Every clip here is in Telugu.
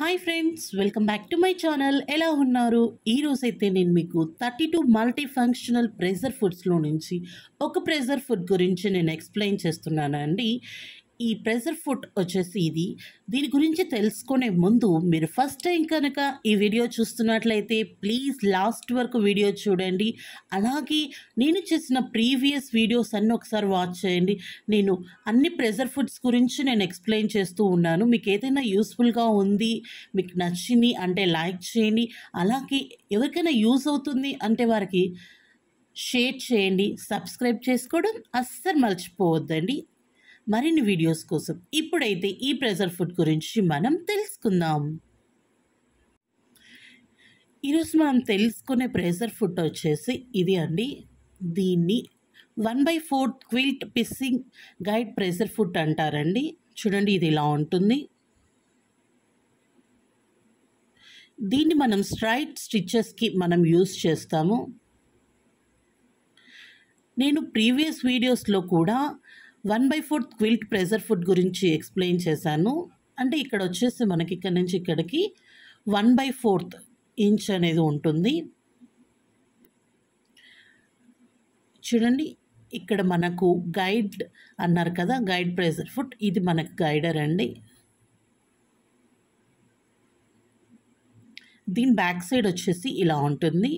hi friends welcome back to my channel ఎలా ఉన్నారు ఈరోజైతే నేను మీకు thirty two multi functional presser ఫుడ్స్లో నుంచి ఒక ప్రెజర్ ఫుడ్ గురించి నేను ఎక్స్ప్లెయిన్ చేస్తున్నానండి ఈ ప్రెజర్ ఫుడ్ వచ్చేసి ఇది దీని గురించి తెలుసుకునే ముందు మీరు ఫస్ట్ టైం కనుక ఈ వీడియో చూస్తున్నట్లయితే ప్లీజ్ లాస్ట్ వరకు వీడియో చూడండి అలాగే నేను చేసిన ప్రీవియస్ వీడియోస్ అన్నీ ఒకసారి వాచ్ చేయండి నేను అన్ని ప్రెజర్ ఫుడ్స్ గురించి నేను ఎక్స్ప్లెయిన్ చేస్తూ ఉన్నాను మీకు ఏదైనా యూస్ఫుల్గా ఉంది మీకు నచ్చింది అంటే లైక్ చేయండి అలాగే ఎవరికైనా యూస్ అవుతుంది అంటే వారికి షేర్ చేయండి సబ్స్క్రైబ్ చేసుకోవడం అస్సలు మర్చిపోవద్దండి మరిన్ని వీడియోస్ కోసం ఇప్పుడైతే ఈ ప్రెజర్ ఫుడ్ గురించి మనం తెలుసుకుందాం ఈరోజు మనం తెలుసుకునే ప్రెజర్ ఫుడ్ వచ్చేసి ఇది అండి దీన్ని one by fourth quilt piecing guide presser foot అంటారండి చూడండి ఇది ఇలా ఉంటుంది దీన్ని మనం స్ట్రైట్ స్టిచ్చెస్కి మనం యూస్ చేస్తాము నేను ప్రీవియస్ వీడియోస్లో కూడా one by fourth quilt presser foot గురించి ఎక్స్ప్లెయిన్ చేశాను అంటే ఇక్కడ వచ్చేసి మనకి ఇక్కడ నుంచి ఇక్కడికి వన్ బై ఫోర్త్ ఇంచ్ అనేది ఉంటుంది చూడండి ఇక్కడ మనకు గైడ్ అన్నారు కదా గైడ్ ప్రెజర్ ఫుడ్ ఇది మనకు గైడర్ అండి దీని బ్యాక్ సైడ్ వచ్చేసి ఇలా ఉంటుంది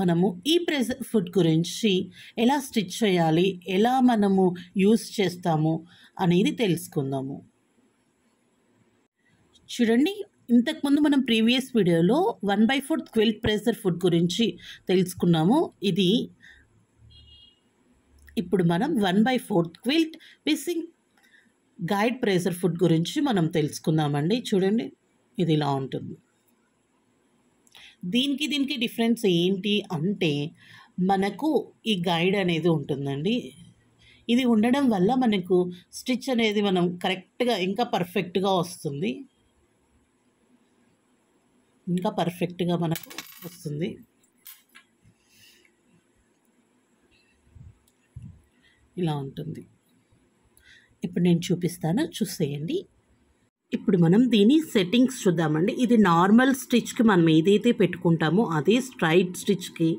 మనము ఈ ప్రెజ ఫుడ్ గురించి ఎలా స్టిచ్ చేయాలి ఎలా మనము యూస్ చేస్తాము అనేది తెలుసుకుందాము చూడండి ఇంతకుముందు మనం ప్రీవియస్ వీడియోలో one by fourth quilt presser foot గురించి తెలుసుకున్నాము ఇది ఇప్పుడు మనం one by fourth quilt piecing guide presser foot గురించి మనం తెలుసుకుందామండి చూడండి ఇది ఇలా ఉంటుంది దీనికి దీనికి డిఫరెన్స్ ఏంటి అంటే మనకు ఈ గైడ్ అనేది ఉంటుందండి ఇది ఉండడం వల్ల మనకు స్టిచ్ అనేది మనం కరెక్ట్గా ఇంకా పర్ఫెక్ట్గా వస్తుంది ఇంకా పర్ఫెక్ట్గా మనకు వస్తుంది ఇలా ఉంటుంది ఇప్పుడు నేను చూపిస్తాను చూసేయండి ఇప్పుడు మనం దీని సెట్టింగ్స్ చూద్దామండి ఇది నార్మల్ స్టిచ్కి మనం ఏదైతే పెట్టుకుంటామో అదే స్ట్రైట్ స్టిచ్కి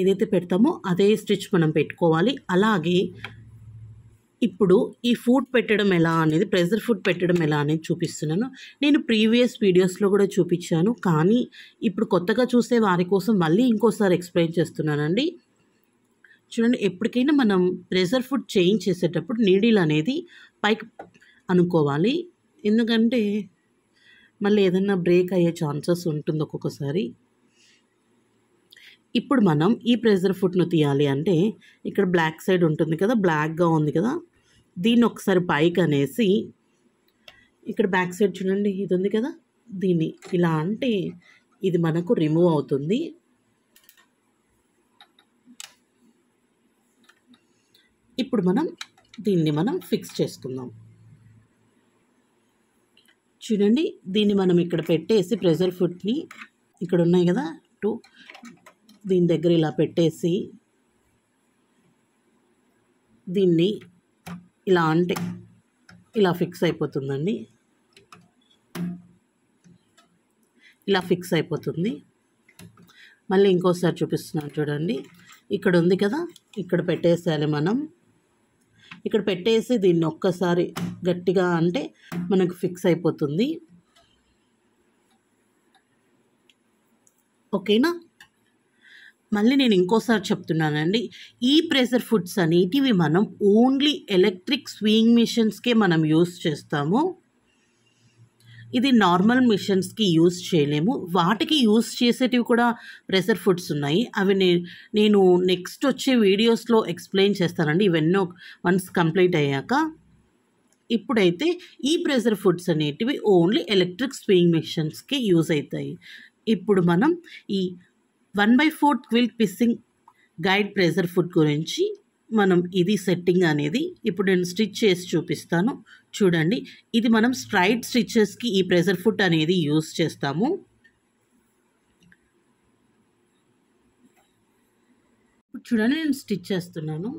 ఏదైతే పెడతామో అదే స్టిచ్ మనం పెట్టుకోవాలి అలాగే ఇప్పుడు ఈ ఫుడ్ పెట్టడం ఎలా అనేది ప్రెజర్ ఫుడ్ పెట్టడం ఎలా అనేది చూపిస్తున్నాను నేను ప్రీవియస్ వీడియోస్లో కూడా చూపించాను కానీ ఇప్పుడు కొత్తగా చూసే వారి కోసం మళ్ళీ ఇంకోసారి ఎక్స్ప్లెయిన్ చేస్తున్నానండి చూడండి ఎప్పటికైనా మనం ప్రెజర్ ఫుడ్ చేంజ్ చేసేటప్పుడు నీడిల్ అనేది పైకి అనుకోవాలి ఎందుకంటే మళ్ళీ ఏదైనా బ్రేక్ అయ్యే ఛాన్సెస్ ఉంటుంది ఒక్కొక్కసారి ఇప్పుడు మనం ఈ ప్రెజర్ ఫుట్ను తీయాలి అంటే ఇక్కడ బ్లాక్ సైడ్ ఉంటుంది కదా బ్లాక్గా ఉంది కదా దీన్ని ఒకసారి పైకి అనేసి ఇక్కడ బ్యాక్ సైడ్ చూడండి ఇది ఉంది కదా దీన్ని ఇలా అంటే ఇది మనకు రిమూవ్ అవుతుంది ఇప్పుడు మనం దీన్ని మనం ఫిక్స్ చేసుకుందాం చూడండి దీన్ని మనం ఇక్కడ పెట్టేసి ప్రెజర్ ఫుడ్ని ఇక్కడ ఉన్నాయి కదా టూ దీని దగ్గర ఇలా పెట్టేసి దీన్ని ఇలా అంటే ఇలా ఫిక్స్ అయిపోతుందండి ఇలా ఫిక్స్ అయిపోతుంది మళ్ళీ ఇంకోసారి చూపిస్తున్నాను చూడండి ఇక్కడ ఉంది కదా ఇక్కడ పెట్టేసేయాలి మనం ఇక్కడ పెట్టేసి దీన్ని ఒక్కసారి గట్టిగా అంటే మనకు ఫిక్స్ అయిపోతుంది ఓకేనా మళ్ళీ నేను ఇంకోసారి చెప్తున్నానండి ఈ ప్రెషర్ ఫుడ్స్ అనేటివి మనం ఓన్లీ ఎలక్ట్రిక్ స్వింగ్ మిషన్స్కే మనం యూస్ చేస్తాము ఇది నార్మల్ మిషన్స్కి యూజ్ చేయలేము వాటికి యూజ్ చేసేటివి కూడా ప్రెషర్ ఫుడ్స్ ఉన్నాయి అవి నేను నెక్స్ట్ వచ్చే వీడియోస్లో ఎక్స్ప్లెయిన్ చేస్తానండి ఇవన్నీ వన్స్ కంప్లీట్ అయ్యాక ఇప్పుడైతే ఈ ప్రెషర్ ఫుడ్స్ అనేటివి ఓన్లీ ఎలక్ట్రిక్ స్వింగ్ మిషన్స్కి యూజ్ అవుతాయి ఇప్పుడు మనం ఈ one by fourth quilt piecing guide presser foot గురించి మనం ఇది సెట్టింగ్ అనేది ఇప్పుడు నేను స్టిచ్ చేసి చూపిస్తాను చూడండి ఇది మనం స్ట్రైట్ స్టిచ్చెస్కి ఈ ప్రెజర్ ఫుట్ అనేది యూస్ చేస్తాము చూడండి నేను స్టిచ్ చేస్తున్నాను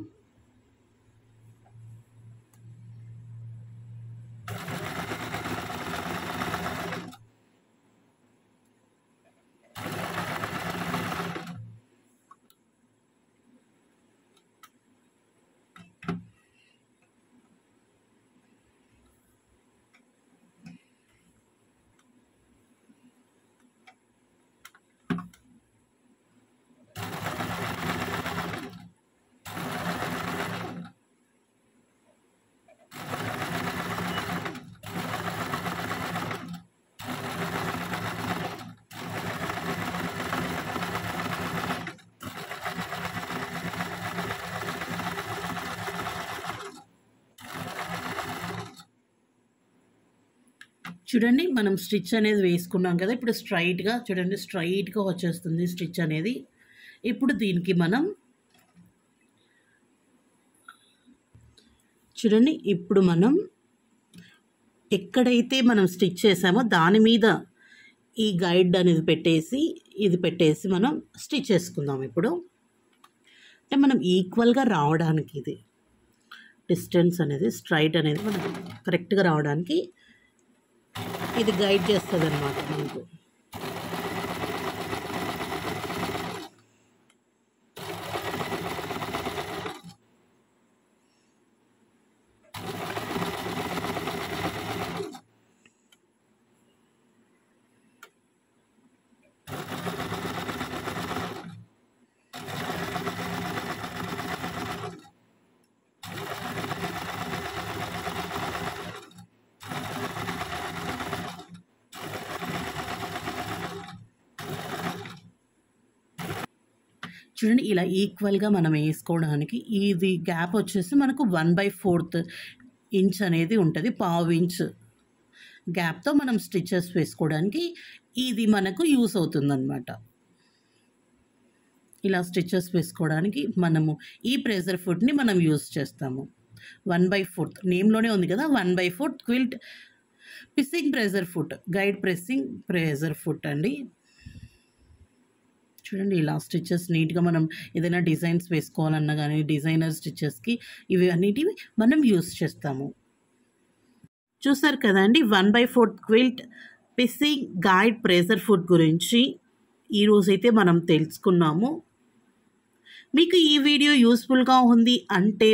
చూడండి మనం స్టిచ్ అనేది వేసుకున్నాం కదా ఇప్పుడు స్ట్రైట్గా చూడండి స్ట్రైట్గా వచ్చేస్తుంది స్టిచ్ అనేది ఇప్పుడు దీనికి మనం చూడండి ఇప్పుడు మనం ఎక్కడైతే మనం స్టిచ్ చేసామో దాని మీద ఈ గైడ్ అనేది పెట్టేసి ఇది పెట్టేసి మనం స్టిచ్ చేసుకుందాం ఇప్పుడు అంటే మనం ఈక్వల్గా రావడానికి ఇది డిస్టెన్స్ అనేది స్ట్రైట్ అనేది మనం కరెక్ట్గా రావడానికి ఇది గైడ్ చేస్తుంది అనమాట మనకు చూడండి ఇలా ఈక్వల్గా మనం వేసుకోవడానికి ఇది గ్యాప్ వచ్చేసి మనకు వన్ బై ఫోర్త్ ఇంచ్ అనేది ఉంటుంది పావు ఇంచ్ గ్యాప్తో మనం స్టిచ్చెస్ వేసుకోవడానికి ఇది మనకు యూస్ అవుతుందన్నమాట ఇలా స్టిచెస్ వేసుకోవడానికి మనము ఈ ప్రెజర్ ఫుడ్ని మనం యూస్ చేస్తాము వన్ బై ఫోర్త్ నేమ్లోనే ఉంది కదా one by fourth quilt piecing presser foot guide pressing presser foot అండి చూడండి ఇలా స్టిచ్చెస్ నీట్గా మనం ఏదైనా డిజైన్స్ వేసుకోవాలన్నా కానీ డిజైనర్ స్టిచ్చెస్కి ఇవి అన్నిటివి మనం యూస్ చేస్తాము చూసారు కదండి one by fourth quilt piecing guide presser foot గురించి ఈరోజైతే మనం తెలుసుకున్నాము మీకు ఈ వీడియో యూస్ఫుల్గా ఉంది అంటే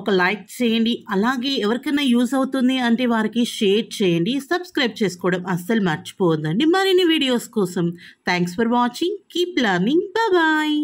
ఒక లైక్ చేయండి అలాగే ఎవరికైనా యూజ్ అవుతుంది అంటే వారికి షేర్ చేయండి సబ్స్క్రైబ్ చేసుకోవడం అస్సలు మర్చిపోవద్దండి మరిన్ని వీడియోస్ కోసం thanks for watching keep learning bye